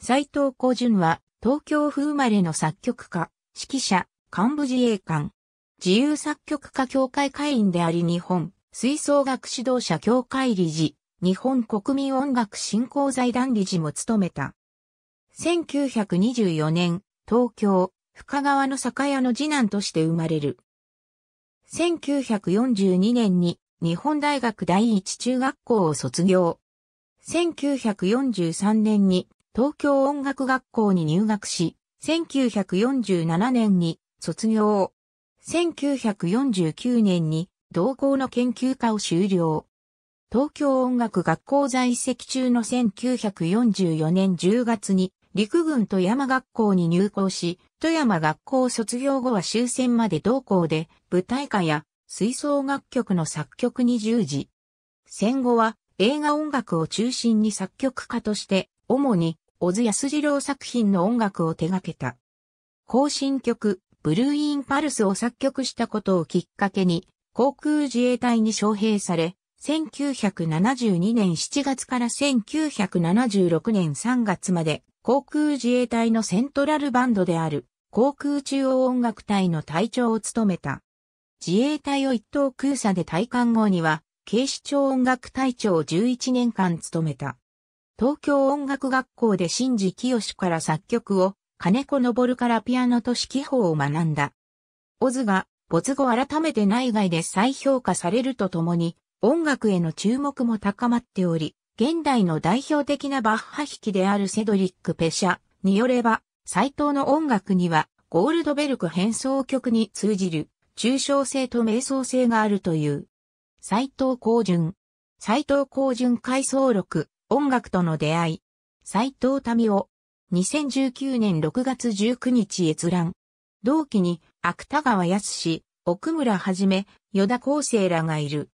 斎藤幸順は、東京府生まれの作曲家、指揮者、幹部自衛官。自由作曲家協会会員であり日本、吹奏楽指導者協会理事、日本国民音楽振興財団理事も務めた。1924年、東京、深川の酒屋の次男として生まれる。1942年に日本大学第一中学校を卒業。1943年に東京音楽学校に入学し、1947年に卒業。1949年に同校の研究科を修了。東京音楽学校在籍中の1944年10月に陸軍富山学校に入校し、富山学校卒業後は終戦まで同校で舞台化や吹奏楽曲の作曲に従事。戦後は映画音楽を中心に作曲家として主に小津安二郎作品の音楽を手掛けた。更進曲、ブルーインパルスを作曲したことをきっかけに、航空自衛隊に招聘され、1972年7月から1976年3月まで、航空自衛隊のセントラルバンドである、航空中央音楽隊の隊長を務めた。自衛隊を一等空佐で退官後には、警視庁音楽隊長を11年間務めた。東京音楽学校で新次清から作曲を、金子昇からピアノと指揮法を学んだ。オズが、没後改めて内外で再評価されるとともに、音楽への注目も高まっており、現代の代表的なバッハ弾きであるセドリック・ペシャによれば、斎藤の音楽には、ゴールドベルク変奏曲に通じる、抽象性と瞑想性があるという。斎藤光純。斎藤光純回想録。音楽との出会い。斎藤民夫。2019年6月19日閲覧。同期に、芥川康奥村はじめ、与田光生らがいる。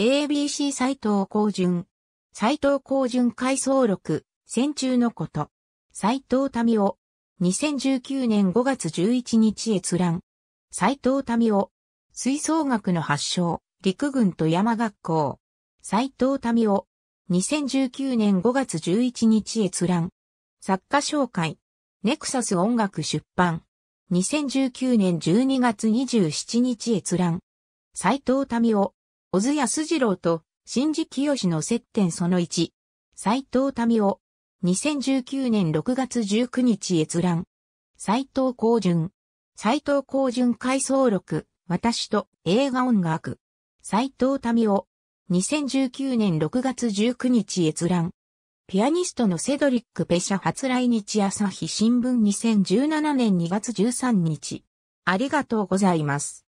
ABC 斎藤光純。斎藤光純回想録、戦中のこと。斎藤民夫。2019年5月11日閲覧。斎藤民夫。吹奏楽の発祥、陸軍と山学校。斎藤民夫。2019年5月11日閲覧。作家紹介。ネクサス音楽出版。2019年12月27日閲覧。斎藤民夫、小津安二郎と新次清の接点その1。斎藤民夫。2019年6月19日閲覧。斎藤光淳。斎藤光淳回想録。私と映画音楽。斎藤民夫。2019年6月19日閲覧。ピアニストのセドリック・ペシャ初来日朝日新聞2017年2月13日。ありがとうございます。